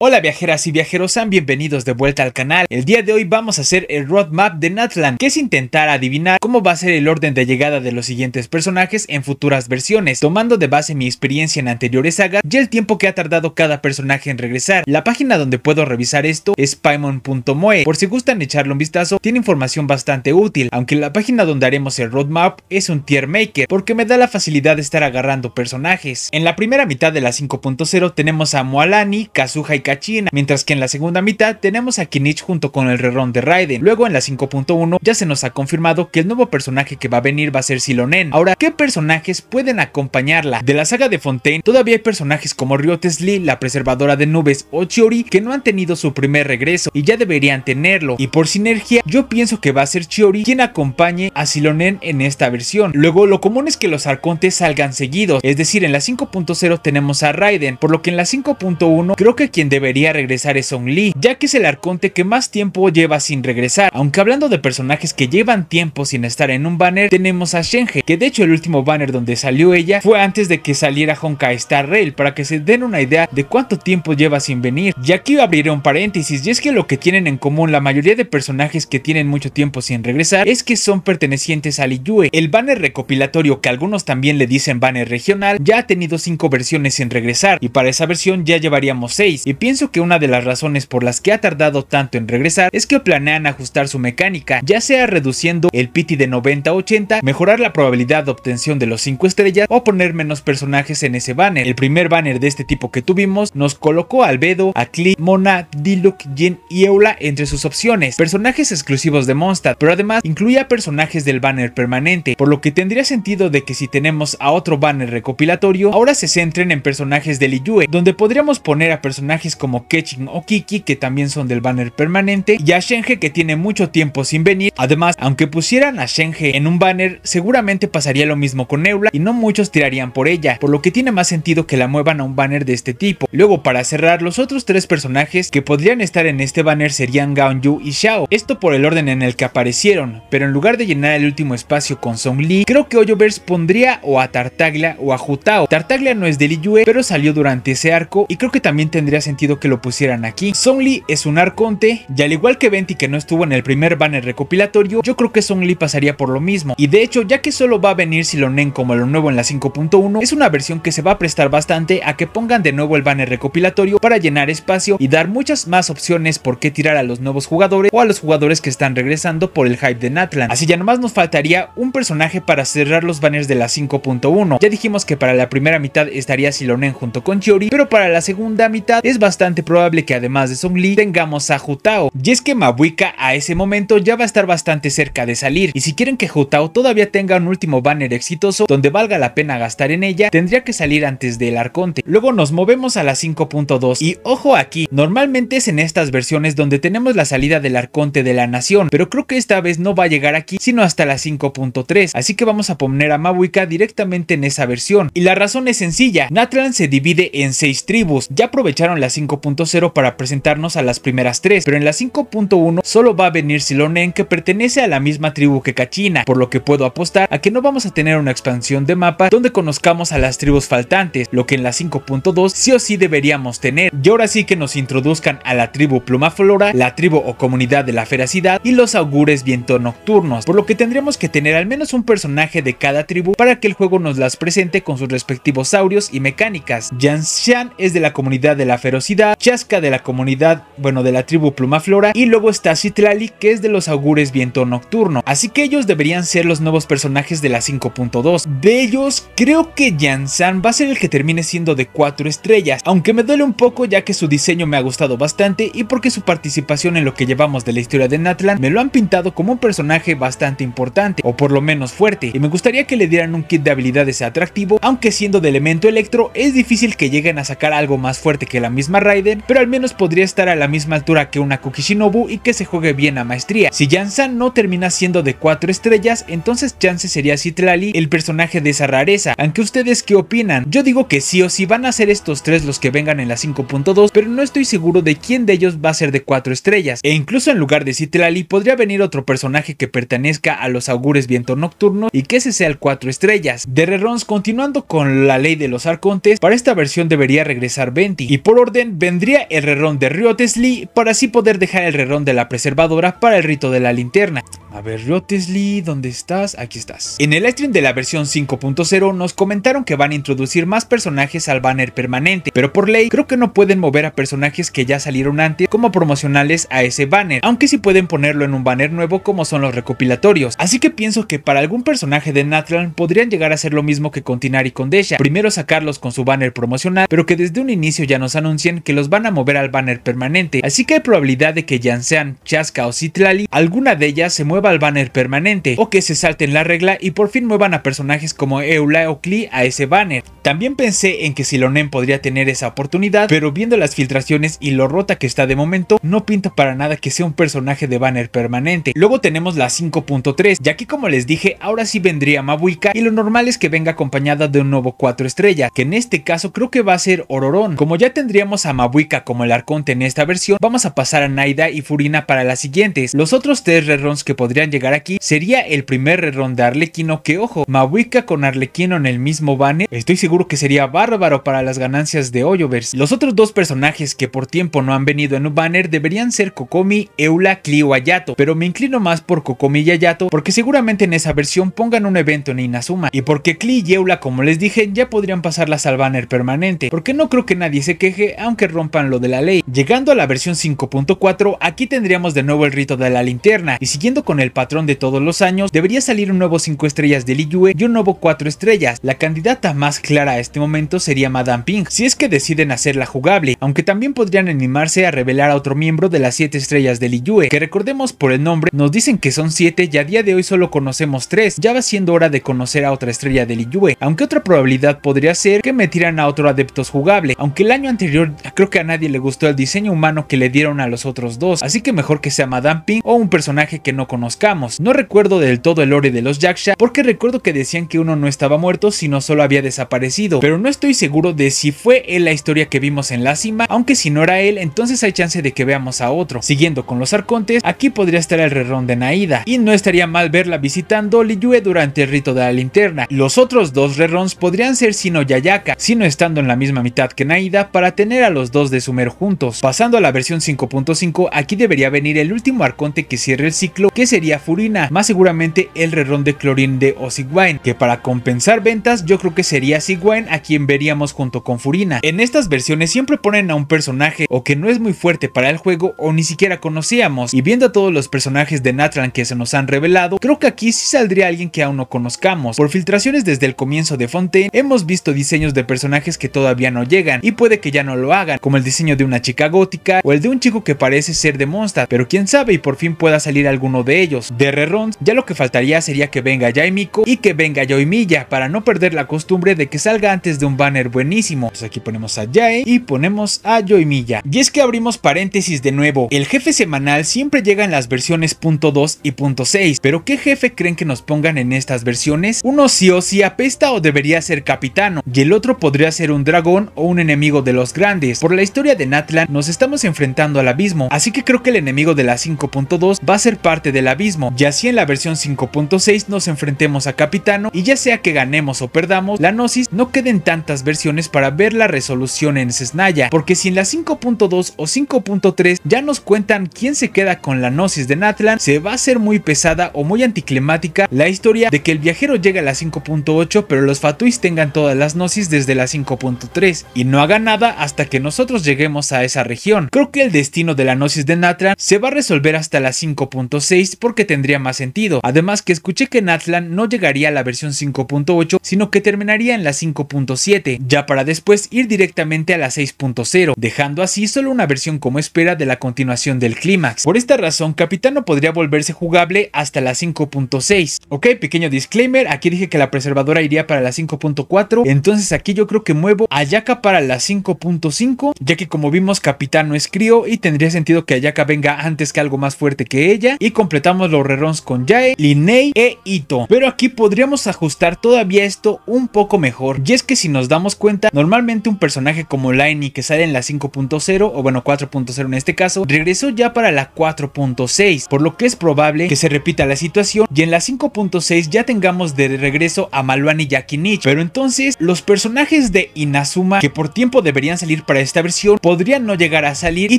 Hola viajeras y viajeros, sean bienvenidos de vuelta al canal. El día de hoy vamos a hacer el roadmap de Natlan, que es intentar adivinar cómo va a ser el orden de llegada de los siguientes personajes en futuras versiones, tomando de base mi experiencia en anteriores sagas y el tiempo que ha tardado cada personaje en regresar. La página donde puedo revisar esto es paimon.moe, por si gustan echarle un vistazo, tiene información bastante útil, aunque la página donde haremos el roadmap es un tier maker, porque me da la facilidad de estar agarrando personajes. En la primera mitad de la 5.0 tenemos a Moalani, Kazuha y China, mientras que en la segunda mitad tenemos a Kinich junto con el rerón de Raiden. Luego en la 5.1 ya se nos ha confirmado que el nuevo personaje que va a venir va a ser Silonen. Ahora, ¿qué personajes pueden acompañarla? De la saga de Fontaine todavía hay personajes como Riotes Lee, la preservadora de nubes o Chiori que no han tenido su primer regreso y ya deberían tenerlo. Y por sinergia, yo pienso que va a ser Chiori quien acompañe a Silonen en esta versión. Luego, lo común es que los arcontes salgan seguidos, es decir, en la 5.0 tenemos a Raiden, por lo que en la 5.1 creo que quien debería regresar es Song Lee, ya que es el arconte que más tiempo lleva sin regresar. Aunque hablando de personajes que llevan tiempo sin estar en un banner, tenemos a Shenhe, que de hecho el último banner donde salió ella fue antes de que saliera Honkai Star Rail, para que se den una idea de cuánto tiempo lleva sin venir. Y aquí abriré un paréntesis, y es que lo que tienen en común la mayoría de personajes que tienen mucho tiempo sin regresar es que son pertenecientes al Iyue. El banner recopilatorio, que algunos también le dicen banner regional, ya ha tenido 5 versiones sin regresar, y para esa versión ya llevaríamos 6, Pienso que una de las razones por las que ha tardado tanto en regresar es que planean ajustar su mecánica, ya sea reduciendo el pity de 90 a 80, mejorar la probabilidad de obtención de los 5 estrellas o poner menos personajes en ese banner. El primer banner de este tipo que tuvimos nos colocó a Albedo, a Klee, Mona, Diluc, Jin y Eula entre sus opciones, personajes exclusivos de Monster, pero además incluía personajes del banner permanente, por lo que tendría sentido de que si tenemos a otro banner recopilatorio, ahora se centren en personajes de Liyue, donde podríamos poner a personajes como Ketching o Kiki, que también son del banner permanente, y a Shenhe que tiene mucho tiempo sin venir. Además, aunque pusieran a Shenhe en un banner, seguramente pasaría lo mismo con Neula y no muchos tirarían por ella, por lo que tiene más sentido que la muevan a un banner de este tipo. Luego, para cerrar, los otros tres personajes que podrían estar en este banner serían Yu y Xiao. Esto por el orden en el que aparecieron, pero en lugar de llenar el último espacio con Song Li, creo que Oyoverse pondría o a Tartaglia o a Jutao. Tartaglia no es de Liyue, pero salió durante ese arco y creo que también tendría sentido que lo pusieran aquí. Song Lee es un arconte y al igual que Venti que no estuvo en el primer banner recopilatorio, yo creo que Song Lee pasaría por lo mismo. Y de hecho, ya que solo va a venir Silonen como lo nuevo en la 5.1, es una versión que se va a prestar bastante a que pongan de nuevo el banner recopilatorio para llenar espacio y dar muchas más opciones por qué tirar a los nuevos jugadores o a los jugadores que están regresando por el hype de Natlan. Así ya nomás nos faltaría un personaje para cerrar los banners de la 5.1. Ya dijimos que para la primera mitad estaría Silonen junto con Chiori, pero para la segunda mitad es bastante bastante probable que además de Song Lee tengamos a Jutao, y es que Mabuika a ese momento ya va a estar bastante cerca de salir, y si quieren que Jutao todavía tenga un último banner exitoso donde valga la pena gastar en ella, tendría que salir antes del Arconte. Luego nos movemos a la 5.2, y ojo aquí, normalmente es en estas versiones donde tenemos la salida del Arconte de la Nación, pero creo que esta vez no va a llegar aquí sino hasta la 5.3, así que vamos a poner a Mabuika directamente en esa versión, y la razón es sencilla, Natlan se divide en 6 tribus, ya aprovecharon las 5.0 para presentarnos a las primeras tres, pero en la 5.1 solo va a venir Silonen que pertenece a la misma tribu que Kachina, por lo que puedo apostar a que no vamos a tener una expansión de mapa donde conozcamos a las tribus faltantes, lo que en la 5.2 sí o sí deberíamos tener, y ahora sí que nos introduzcan a la tribu Plumaflora, la tribu o comunidad de la feracidad y los augures viento nocturnos, por lo que tendríamos que tener al menos un personaje de cada tribu para que el juego nos las presente con sus respectivos saurios y mecánicas. Yanshan es de la comunidad de la ferocidad chasca de la comunidad, bueno, de la tribu Plumaflora, y luego está Citlali, que es de los augures viento nocturno. Así que ellos deberían ser los nuevos personajes de la 5.2. De ellos, creo que Yansan va a ser el que termine siendo de 4 estrellas, aunque me duele un poco ya que su diseño me ha gustado bastante y porque su participación en lo que llevamos de la historia de Natlan me lo han pintado como un personaje bastante importante, o por lo menos fuerte, y me gustaría que le dieran un kit de habilidades atractivo, aunque siendo de elemento electro es difícil que lleguen a sacar algo más fuerte que la misma Raiden, pero al menos podría estar a la misma altura que una Kukishinobu y que se juegue bien a maestría. Si Jansan no termina siendo de 4 estrellas, entonces chance sería Citlali el personaje de esa rareza. Aunque ustedes qué opinan, yo digo que sí o sí van a ser estos tres los que vengan en la 5.2, pero no estoy seguro de quién de ellos va a ser de 4 estrellas. E incluso en lugar de Citlali podría venir otro personaje que pertenezca a los augures viento nocturno y que ese sea el 4 estrellas. De Rerons, continuando con la ley de los arcontes, para esta versión debería regresar Venti y por orden vendría el rerón de Lee para así poder dejar el rerón de la preservadora para el rito de la linterna. A ver, Lee, ¿dónde estás? Aquí estás. En el stream de la versión 5.0 nos comentaron que van a introducir más personajes al banner permanente, pero por ley creo que no pueden mover a personajes que ya salieron antes como promocionales a ese banner, aunque sí pueden ponerlo en un banner nuevo como son los recopilatorios. Así que pienso que para algún personaje de Natlan podrían llegar a ser lo mismo que con Tinari y con Desha, primero sacarlos con su banner promocional, pero que desde un inicio ya nos anuncien que los van a mover al banner permanente, así que hay probabilidad de que sean Chasca o Citlali, alguna de ellas se mueva al banner permanente, o que se salten la regla y por fin muevan a personajes como Eula o Klee a ese banner. También pensé en que Silonen podría tener esa oportunidad, pero viendo las filtraciones y lo rota que está de momento, no pinta para nada que sea un personaje de banner permanente. Luego tenemos la 5.3, Ya que como les dije, ahora sí vendría Mabuika y lo normal es que venga acompañada de un nuevo 4 estrella, que en este caso creo que va a ser Ororón. Como ya tendríamos a Mabuika como el arconte en esta versión, vamos a pasar a Naida y Furina para las siguientes. Los otros tres reruns que podrían llegar aquí sería el primer rerun de Arlequino que ojo, Mabuika con Arlequino en el mismo banner, estoy seguro que sería bárbaro para las ganancias de Oyovers. Los otros dos personajes que por tiempo no han venido en un banner deberían ser Kokomi, Eula, o Ayato, pero me inclino más por Kokomi y Ayato porque seguramente en esa versión pongan un evento en Inazuma y porque Klee y Eula como les dije ya podrían pasarlas al banner permanente, porque no creo que nadie se queje aunque que rompan lo de la ley. Llegando a la versión 5.4, aquí tendríamos de nuevo el rito de la linterna, y siguiendo con el patrón de todos los años, debería salir un nuevo 5 estrellas de Liyue... y un nuevo 4 estrellas. La candidata más clara a este momento sería Madame Ping, si es que deciden hacerla jugable, aunque también podrían animarse a revelar a otro miembro de las 7 estrellas de Liyue... que recordemos por el nombre, nos dicen que son 7 y a día de hoy solo conocemos 3, ya va siendo hora de conocer a otra estrella de Liyue... aunque otra probabilidad podría ser que metieran a otro adeptos jugable, aunque el año anterior creo que a nadie le gustó el diseño humano que le dieron a los otros dos, así que mejor que sea Madame Pink o un personaje que no conozcamos. No recuerdo del todo el lore de los Yaksha, porque recuerdo que decían que uno no estaba muerto, sino solo había desaparecido, pero no estoy seguro de si fue él la historia que vimos en la cima, aunque si no era él, entonces hay chance de que veamos a otro. Siguiendo con los arcontes, aquí podría estar el rerón de Naida, y no estaría mal verla visitando Liyue durante el rito de la linterna. Los otros dos rerons podrían ser Sino Yayaka, Sino estando en la misma mitad que Naida para tener a los dos de Sumer juntos. Pasando a la versión 5.5, aquí debería venir el último arconte que cierre el ciclo, que sería Furina, más seguramente el Rerrón de Clorinde de Sigwine. que para compensar ventas yo creo que sería Sigwine a quien veríamos junto con Furina. En estas versiones siempre ponen a un personaje o que no es muy fuerte para el juego o ni siquiera conocíamos, y viendo a todos los personajes de Natran que se nos han revelado, creo que aquí sí saldría alguien que aún no conozcamos. Por filtraciones desde el comienzo de Fontaine, hemos visto diseños de personajes que todavía no llegan, y puede que ya no lo hagan como el diseño de una chica gótica o el de un chico que parece ser de monster pero quién sabe y por fin pueda salir alguno de ellos. De Rerons, ya lo que faltaría sería que venga Yaimiko y que venga Yoimilla para no perder la costumbre de que salga antes de un banner buenísimo. Pues aquí ponemos a Yae y ponemos a Yoimilla. Y es que abrimos paréntesis de nuevo, el jefe semanal siempre llega en las versiones .2 y .6, pero ¿qué jefe creen que nos pongan en estas versiones? Uno sí o sí apesta o debería ser capitano, y el otro podría ser un dragón o un enemigo de los grandes, por la historia de Natlan nos estamos enfrentando al abismo, así que creo que el enemigo de la 5.2 va a ser parte del abismo, y así en la versión 5.6 nos enfrentemos a Capitano y ya sea que ganemos o perdamos, la Gnosis no queden tantas versiones para ver la resolución en Cesnaya, porque si en la 5.2 o 5.3 ya nos cuentan quién se queda con la Gnosis de Natlan, se va a ser muy pesada o muy anticlimática la historia de que el viajero llega a la 5.8 pero los Fatuis tengan todas las Gnosis desde la 5.3 y no haga nada hasta que nosotros lleguemos a esa región. Creo que el destino de la Gnosis de Natlan se va a resolver hasta la 5.6 porque tendría más sentido. Además que escuché que Natlan no llegaría a la versión 5.8 sino que terminaría en la 5.7 ya para después ir directamente a la 6.0 dejando así solo una versión como espera de la continuación del clímax. Por esta razón Capitano podría volverse jugable hasta la 5.6. Ok, pequeño disclaimer, aquí dije que la preservadora iría para la 5.4 entonces aquí yo creo que muevo a Yaka para la 5.5 ya que como vimos Capitán no es crío y tendría sentido que Ayaka venga antes que algo más fuerte que ella y completamos los reruns con Yae, Linnei e Ito. Pero aquí podríamos ajustar todavía esto un poco mejor y es que si nos damos cuenta normalmente un personaje como Laini que sale en la 5.0 o bueno 4.0 en este caso regresó ya para la 4.6 por lo que es probable que se repita la situación y en la 5.6 ya tengamos de regreso a Maluani y Yakinichi pero entonces los personajes de Inazuma que por tiempo deberían salir para esta versión podría no llegar a salir y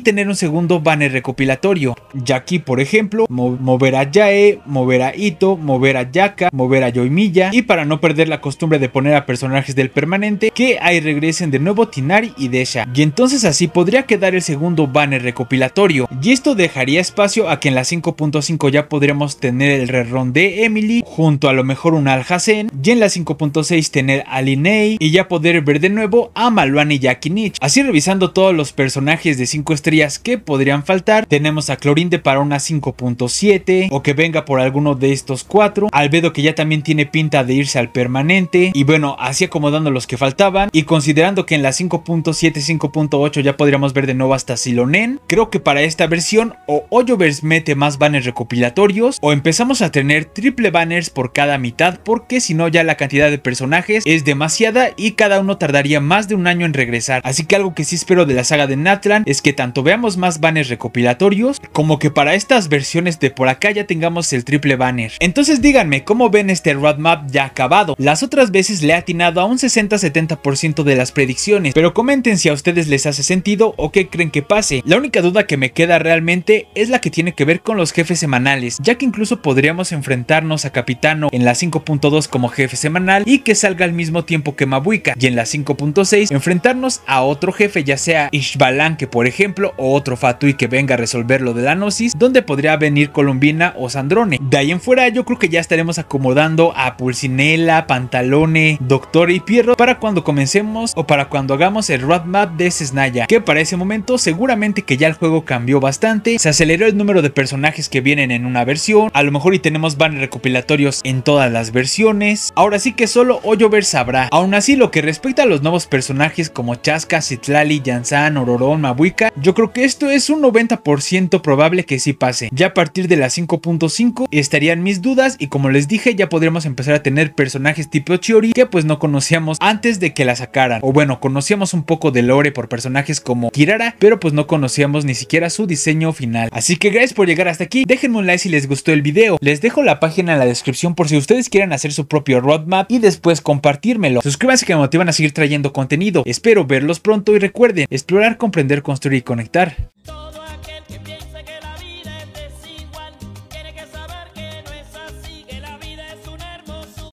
tener un segundo banner recopilatorio. Ya aquí, por ejemplo, mover a Yae, mover a Ito, mover a Yaka, mover a Yoimiya y para no perder la costumbre de poner a personajes del permanente que ahí regresen de nuevo Tinari y Desha. Y entonces así podría quedar el segundo banner recopilatorio. Y esto dejaría espacio a que en la 5.5 ya podríamos tener el rerón de Emily junto a lo mejor un Alhazen y en la 5.6 tener a Linei y ya poder ver de nuevo a Maluan y Yakinich. Así revisando todos los personajes de 5 estrellas que podrían faltar, tenemos a Clorinde para una 5.7 o que venga por alguno de estos cuatro Albedo que ya también tiene pinta de irse al permanente y bueno, así acomodando los que faltaban y considerando que en la 5.7, 5.8 ya podríamos ver de nuevo hasta Silonen, creo que para esta versión o Hoyoverse mete más banners recopilatorios o empezamos a tener triple banners por cada mitad porque si no ya la cantidad de personajes es demasiada y cada uno tardaría más de un año en regresar, así que algo que sí espero de la saga de Natlan es que tanto veamos más banners recopilatorios como que para estas versiones de por acá ya tengamos el triple banner. Entonces díganme, ¿cómo ven este roadmap ya acabado? Las otras veces le he atinado a un 60-70% de las predicciones, pero comenten si a ustedes les hace sentido o qué creen que pase. La única duda que me queda realmente es la que tiene que ver con los jefes semanales, ya que incluso podríamos enfrentarnos a Capitano en la 5.2 como jefe semanal y que salga al mismo tiempo que Mabuika, y en la 5.6 enfrentarnos a otro jefe, ya sea Ishbalanque por ejemplo, o otro Fatui que venga a resolver lo de la Gnosis, donde podría venir Colombina o Sandrone. De ahí en fuera yo creo que ya estaremos acomodando a Pulcinella, Pantalone, Doctor y Pierro para cuando comencemos o para cuando hagamos el roadmap de Cesnaya, que para ese momento seguramente que ya el juego cambió bastante, se aceleró el número de personajes que vienen en una versión, a lo mejor y tenemos banner recopilatorios en todas las versiones, ahora sí que solo Hoyover sabrá. Aún así lo que respecta a los nuevos personajes como Chasca, Lali, Jansan, Ororón, Mabuica, yo creo que esto es un 90% probable que sí pase. Ya a partir de las 5.5 estarían mis dudas y como les dije ya podríamos empezar a tener personajes tipo Chiori que pues no conocíamos antes de que la sacaran. O bueno, conocíamos un poco de lore por personajes como Kirara, pero pues no conocíamos ni siquiera su diseño final. Así que gracias por llegar hasta aquí, déjenme un like si les gustó el video, les dejo la página en la descripción por si ustedes quieren hacer su propio roadmap y después compartírmelo. Suscríbanse que me motivan a seguir trayendo contenido, espero verlos pronto y recuerden, explorar, comprender, construir y conectar.